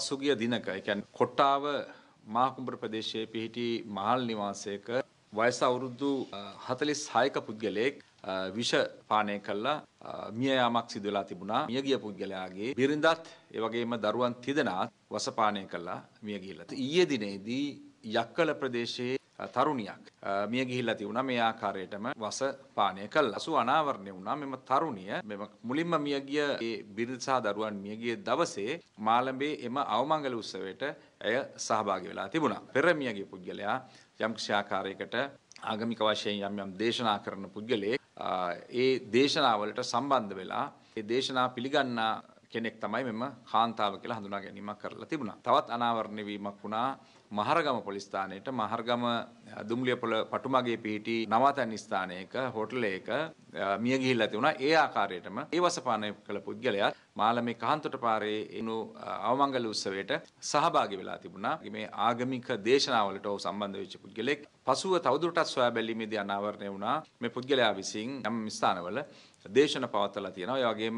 පසුගිය දිනක ඒ කියන්නේ කොට්ටාව මහකුඹුර ප්‍රදේශයේ පිහිටි මහල් නිවාසයක වයස අවුරුදු 46ක පුද්ගලයෙක් විෂ පානය කළා මිය යාමක් සිදු වෙලා තිබුණා. මිය ගිය පුද්ගලයාගේ බිරිඳත් ඒ වගේම දරුවන් තිදෙනාත් වසපානය කළා මිය ගියලා. ඊයේ දිනේදී යක්කල ප්‍රදේශයේ තරුණියක් මිය ගිහිල්ලා තිබුණා මේ ආකාරයටම වස පානය කළා. අසු අනාවරණය වුණා මෙම තරුණිය මෙම මුලින්ම මිය ගිය ඒ බිරිඳ සහ දරුවන් මිය ගිය දවසේ මාළඹේ එම අවමංගල උත්සවයට ඇය සහභාගී වෙලා තිබුණා. පෙර මිය ගිය පුද්ගලයා යම්කිසි ආකාරයකට ආගමික වශයෙන් යම් යම් දේශනා කරන පුද්ගලයෙක් ඒ දේශනාවලට සම්බන්ධ වෙලා ඒ දේශනා පිළිගන්නා කෙනෙක් තමයි මෙම කාන්තාව කියලා හඳුනා ගැනීමක් කරලා තිබුණා. තවත් අනාවරණය වීමක් වුණා මහරගම පොලිස් ස්ථානයේට මහරගම දුම්ලියපොළ පටුමගේ පිහිටි නවාතැන් ස්ථානයක හෝටලයක මිය ගිහිල්ලා තිබුණා. ඒ ආකාරයටම ඒ වසපාන කළ පුද්ගලයා මාළමේ කහන්තොට පාරේ එනු අවමංගල උත්සවයට සහභාගී වෙලා තිබුණා. මේ ආගමික දේශනාවලට ඔහු සම්බන්ධ වෙච්ච පුද්ගලෙක්. පසුව තවදුරටත් සොයා බැලීමේදී අනාවරණය වුණා. මේ පුද්ගලයා විසින් යම් ස්ථානවල දේශන පවත්වලා තියෙනවා. ඒ වගේම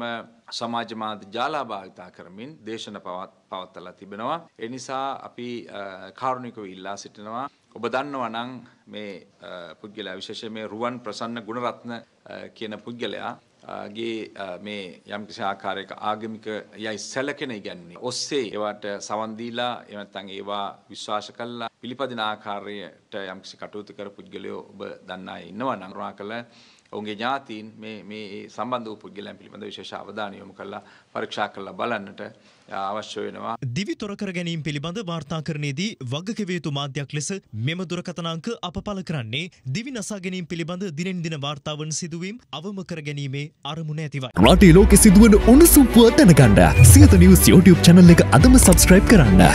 සමාජ මාධ්‍ය ජාලා භාවිතා කරමින් දේශන පවත් පවත්වලා තිබෙනවා. ඒ නිසා අපි කාරුණිකව ඉල්ලා සිටිනවා ඔබ දන්නවා නම් මේ පුද්ගලයා විශේෂයෙන් මේ රුවන් ප්‍රසන්න ගුණරත්න කියන පුද්ගලයා ගේ මේ යම්කිසි ආකාරයක ආගමික යයි සැලකෙන ඉගැන්නේ. ඔස්සේ ඒවට සවන් දීලා එහෙම නැත්නම් ඒවා විශ්වාස කළා පිළිපදින ආකාරයට යම්කිසි කටයුතු කර පුද්ගලයෝ ඔබ දන්නා ඉන්නවා නම් කරුණාකර ඔවුන්ගේ ඥාතීන් මේ මේ සම්බන්ධ වූ පුද්ගලයන් පිළිබඳ විශේෂ අවධානය යොමු කරලා පරීක්ෂා කරලා බලන්නට අවශ්‍ය වෙනවා. දිවි තොරකර ගැනීම පිළිබඳ වාර්තාකරණයේදී වගකිව යුතු මාධ්‍යයක් ලෙස මෙම දුරකථන අංක අප පළ කරන්නේ දිවි නසා ගැනීම පිළිබඳ දිනෙන් දින වාර්තාවන් සිදුවීම් අවම කර ගැනීමේ අරමුණ ඇතිවයි. රටේ ලෝකෙ සිදුවන උණුසුම් පුවත් දැනගන්න සියත නිවුස් YouTube channel එක අදම subscribe කරන්න.